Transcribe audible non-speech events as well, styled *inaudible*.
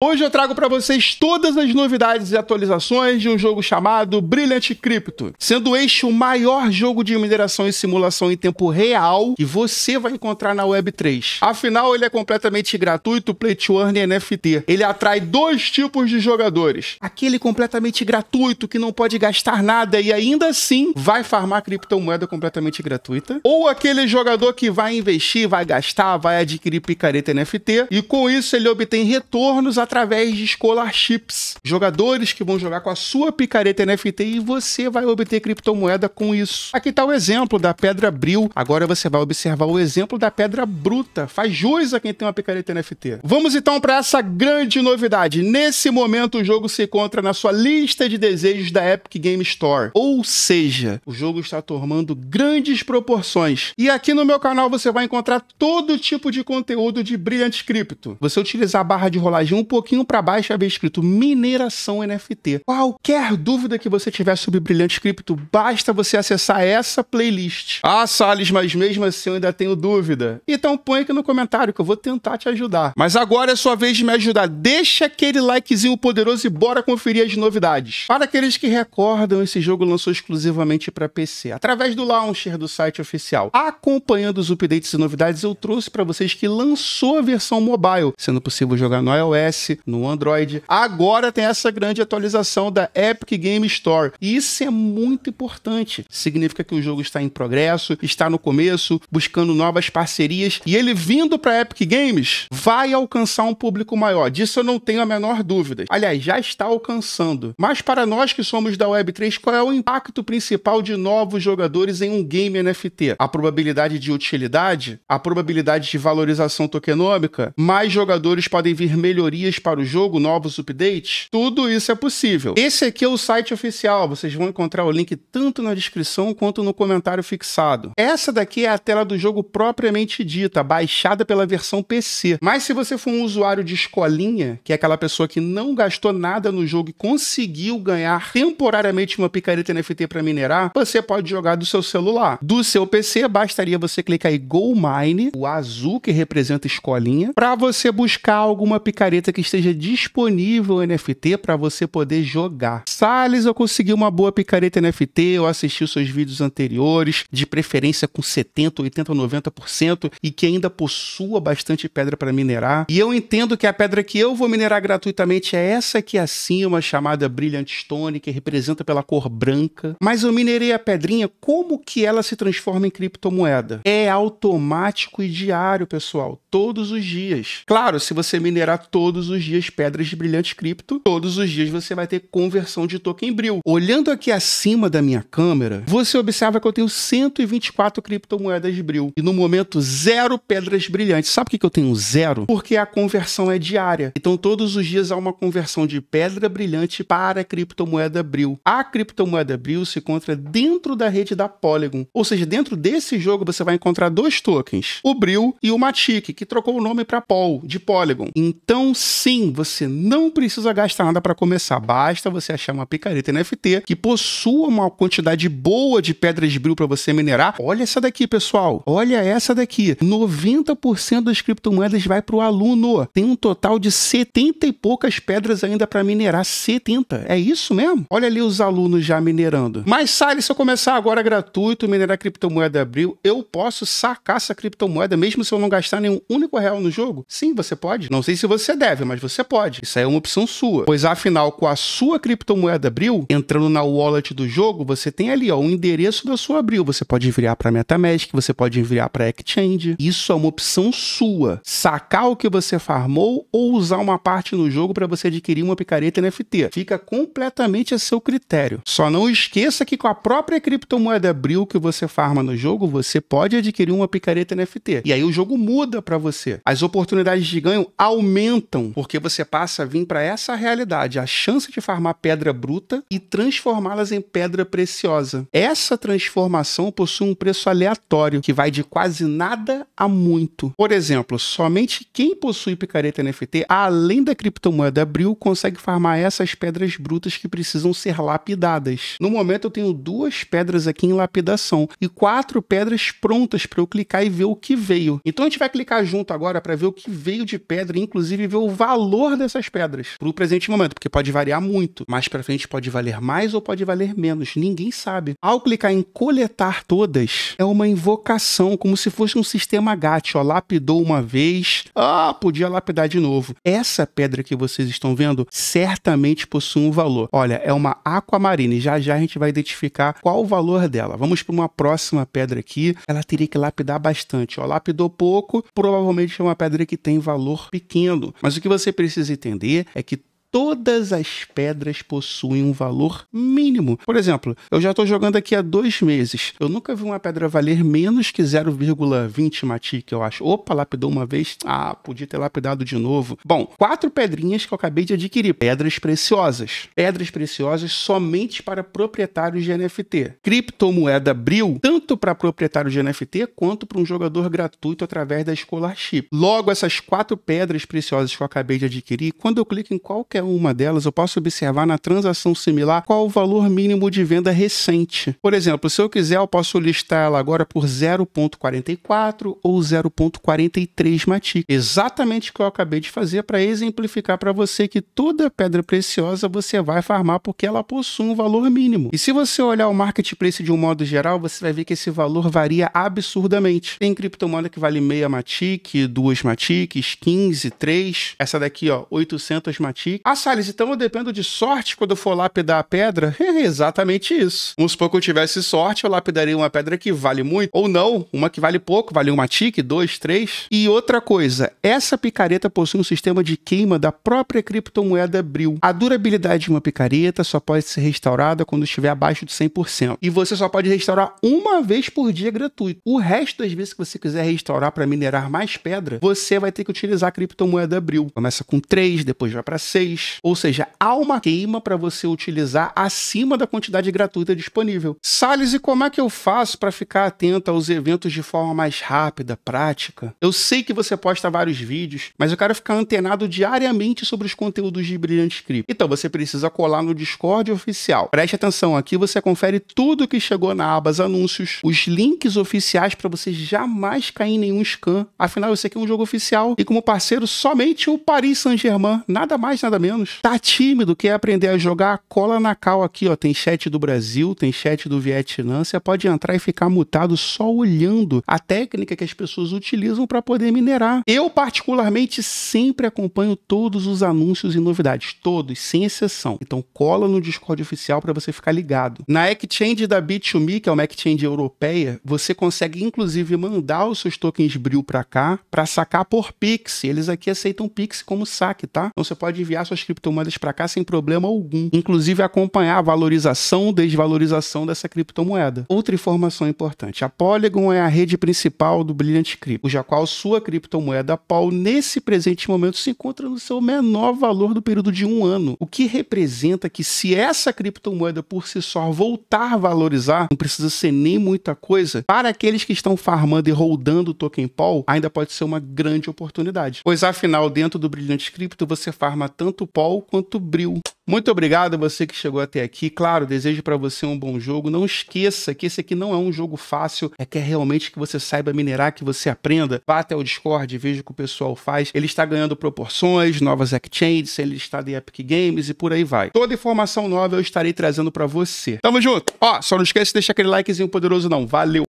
Hoje eu trago para vocês todas as novidades e atualizações de um jogo chamado Brilliant Crypto, sendo este o maior jogo de mineração e simulação em tempo real que você vai encontrar na Web3. Afinal, ele é completamente gratuito, play to earn e NFT. Ele atrai dois tipos de jogadores: aquele completamente gratuito que não pode gastar nada e ainda assim vai farmar criptomoeda completamente gratuita, ou aquele jogador que vai investir, vai gastar, vai adquirir picareta NFT e com isso ele obtém retornos através de scholarships, jogadores que vão jogar com a sua picareta NFT e você vai obter criptomoeda com isso. Aqui está o exemplo da pedra bril, agora você vai observar o exemplo da pedra bruta. Faz jus a quem tem uma picareta NFT. Vamos então para essa grande novidade. Nesse momento o jogo se encontra na sua lista de desejos da Epic Game Store, ou seja, o jogo está tomando grandes proporções. E aqui no meu canal você vai encontrar todo tipo de conteúdo de Brilliant Crypto. Você utilizar a barra de rolagem 1% pouquinho para baixo havia escrito mineração NFT. Qualquer dúvida que você tiver sobre Brilhante Cripto, basta você acessar essa playlist. Ah, Salles, mas mesmo assim eu ainda tenho dúvida. Então põe aqui no comentário que eu vou tentar te ajudar. Mas agora é sua vez de me ajudar. Deixa aquele likezinho poderoso e bora conferir as novidades. Para aqueles que recordam, esse jogo lançou exclusivamente para PC, através do launcher do site oficial. Acompanhando os updates e novidades, eu trouxe para vocês que lançou a versão mobile, sendo possível jogar no iOS, no Android. Agora tem essa grande atualização da Epic Game Store. E isso é muito importante. Significa que o jogo está em progresso, está no começo, buscando novas parcerias. E ele vindo para Epic Games vai alcançar um público maior. Disso eu não tenho a menor dúvida. Aliás, já está alcançando. Mas para nós que somos da Web3, qual é o impacto principal de novos jogadores em um game NFT? A probabilidade de utilidade? A probabilidade de valorização tokenômica? Mais jogadores podem vir melhorias para o jogo, novos updates, tudo isso é possível. Esse aqui é o site oficial, vocês vão encontrar o link tanto na descrição quanto no comentário fixado. Essa daqui é a tela do jogo propriamente dita, baixada pela versão PC. Mas se você for um usuário de escolinha, que é aquela pessoa que não gastou nada no jogo e conseguiu ganhar temporariamente uma picareta NFT para minerar, você pode jogar do seu celular. Do seu PC, bastaria você clicar em Go Mine, o azul que representa escolinha, para você buscar alguma picareta que esteja disponível o NFT para você poder jogar. Sales, eu consegui uma boa picareta NFT, eu assisti os seus vídeos anteriores, de preferência com 70, 80, 90% e que ainda possua bastante pedra para minerar. E eu entendo que a pedra que eu vou minerar gratuitamente é essa aqui acima, chamada Brilliant Stone, que representa pela cor branca. Mas eu minerei a pedrinha, como que ela se transforma em criptomoeda? É automático e diário, pessoal, todos os dias. Claro, se você minerar todos todos os dias pedras de brilhante cripto, todos os dias você vai ter conversão de token bril. Olhando aqui acima da minha câmera, você observa que eu tenho 124 criptomoedas bril e no momento zero pedras brilhantes. Sabe por que eu tenho zero? Porque a conversão é diária. Então todos os dias há uma conversão de pedra brilhante para a criptomoeda bril. A criptomoeda bril se encontra dentro da rede da Polygon, ou seja, dentro desse jogo você vai encontrar dois tokens, o bril e o matic, que trocou o nome para Pol de Polygon. Então Sim, você não precisa gastar nada para começar, basta você achar uma picareta NFT que possua uma quantidade boa de pedras de brilho para você minerar. Olha essa daqui, pessoal. Olha essa daqui. 90% das criptomoedas vai para o aluno. Tem um total de 70 e poucas pedras ainda para minerar. 70. É isso mesmo? Olha ali os alunos já minerando. Mas Sally, se eu começar agora gratuito, minerar criptomoeda abril, eu posso sacar essa criptomoeda mesmo se eu não gastar nenhum único real no jogo? Sim, você pode. Não sei se você deve, mas você pode. Isso aí é uma opção sua. Pois afinal, com a sua criptomoeda Abril, entrando na wallet do jogo, você tem ali ó, o endereço da sua Abril. Você pode enviar para MetaMask, você pode enviar para Exchange. Isso é uma opção sua. Sacar o que você farmou ou usar uma parte no jogo para você adquirir uma picareta NFT. Fica completamente a seu critério. Só não esqueça que com a própria criptomoeda Abril que você farma no jogo, você pode adquirir uma picareta NFT. E aí o jogo muda para você. As oportunidades de ganho aumentam porque você passa a vir para essa realidade, a chance de farmar pedra bruta e transformá-las em pedra preciosa. Essa transformação possui um preço aleatório, que vai de quase nada a muito. Por exemplo, somente quem possui picareta NFT, além da criptomoeda Abril, consegue farmar essas pedras brutas que precisam ser lapidadas. No momento eu tenho duas pedras aqui em lapidação e quatro pedras prontas para eu clicar e ver o que veio. Então a gente vai clicar junto agora para ver o que veio de pedra, inclusive ver o valor valor dessas pedras para o presente momento, porque pode variar muito. Mais para frente pode valer mais ou pode valer menos, ninguém sabe. Ao clicar em coletar todas, é uma invocação, como se fosse um sistema GAT, ó, lapidou uma vez, ah, podia lapidar de novo. Essa pedra que vocês estão vendo certamente possui um valor. Olha, é uma aquamarina já já a gente vai identificar qual o valor dela. Vamos para uma próxima pedra aqui. Ela teria que lapidar bastante, ó, lapidou pouco, provavelmente é uma pedra que tem valor pequeno. Mas o que você você precisa entender é que todas as pedras possuem um valor mínimo. Por exemplo, eu já estou jogando aqui há dois meses. Eu nunca vi uma pedra valer menos que 0,20 matic, eu acho. Opa, lapidou uma vez. Ah, podia ter lapidado de novo. Bom, quatro pedrinhas que eu acabei de adquirir. Pedras preciosas. Pedras preciosas somente para proprietários de NFT. Criptomoeda Bril, tanto para proprietário de NFT quanto para um jogador gratuito através da Scholarship. Logo, essas quatro pedras preciosas que eu acabei de adquirir, quando eu clico em qualquer qualquer é uma delas, eu posso observar na transação similar qual o valor mínimo de venda recente. Por exemplo, se eu quiser, eu posso listar ela agora por 0,44 ou 0,43 Matic. Exatamente o que eu acabei de fazer para exemplificar para você que toda pedra preciosa você vai farmar porque ela possui um valor mínimo. E se você olhar o marketplace de um modo geral, você vai ver que esse valor varia absurdamente. Tem criptomoeda que vale meia Matic, duas Matics, 15, 3. Essa daqui, ó, 800 Matic. Ah, Salles, então eu dependo de sorte quando eu for lapidar a pedra? *laughs* É exatamente isso. Vamos supor que eu tivesse sorte, eu lapidaria uma pedra que vale muito, ou não, uma que vale pouco, vale uma tique, dois, três. E outra coisa, essa picareta possui um sistema de queima da própria criptomoeda Bril. A durabilidade de uma picareta só pode ser restaurada quando estiver abaixo de 100%. E você só pode restaurar uma vez por dia gratuito. O resto das vezes que você quiser restaurar para minerar mais pedra, você vai ter que utilizar a criptomoeda Bril. Começa com 3, depois vai para 6, ou seja, há uma queima para você utilizar acima da quantidade gratuita disponível. Sales, e como é que eu faço para ficar atento aos eventos de forma mais rápida, prática? Eu sei que você posta vários vídeos, mas eu quero ficar antenado diariamente sobre os conteúdos de Brilhante Script. Então você precisa colar no Discord oficial. Preste atenção, aqui você confere tudo que chegou na aba Anúncios, os links oficiais para você jamais cair em nenhum scam. Afinal, esse aqui é um jogo oficial e como parceiro somente o Paris Saint-Germain, nada mais, nada menos menos. Tá tímido, quer aprender a jogar? Cola na cal aqui, ó. Tem chat do Brasil, tem chat do Vietnã. Você pode entrar e ficar mutado só olhando a técnica que as pessoas utilizam para poder minerar. Eu, particularmente, sempre acompanho todos os anúncios e novidades, todos, sem exceção. Então cola no Discord oficial para você ficar ligado. Na exchange da B2Me, que é uma exchange europeia, você consegue inclusive mandar os seus tokens Bril para cá para sacar por Pix. Eles aqui aceitam Pix como saque, tá? Então você pode enviar suas criptomoedas para cá sem problema algum, inclusive acompanhar a valorização ou desvalorização dessa criptomoeda. Outra informação importante: a Polygon é a rede principal do Brilliant Crypto, cuja qual sua criptomoeda Pol nesse presente momento se encontra no seu menor valor do período de um ano, o que representa que se essa criptomoeda por si só voltar a valorizar, não precisa ser nem muita coisa, para aqueles que estão farmando e rodando o token Pol, ainda pode ser uma grande oportunidade. Pois afinal, dentro do Brilliant Crypto, você farma tanto Paul quanto Bril. Muito obrigado a você que chegou até aqui. Claro, desejo para você um bom jogo. Não esqueça que esse aqui não é um jogo fácil, é que é realmente que você saiba minerar, que você aprenda. Vá até o Discord, veja o que o pessoal faz. Ele está ganhando proporções, novas exchanges, ele está de Epic Games e por aí vai. Toda informação nova eu estarei trazendo para você. Tamo junto. Ó, só não esquece de deixar aquele likezinho poderoso não. Valeu.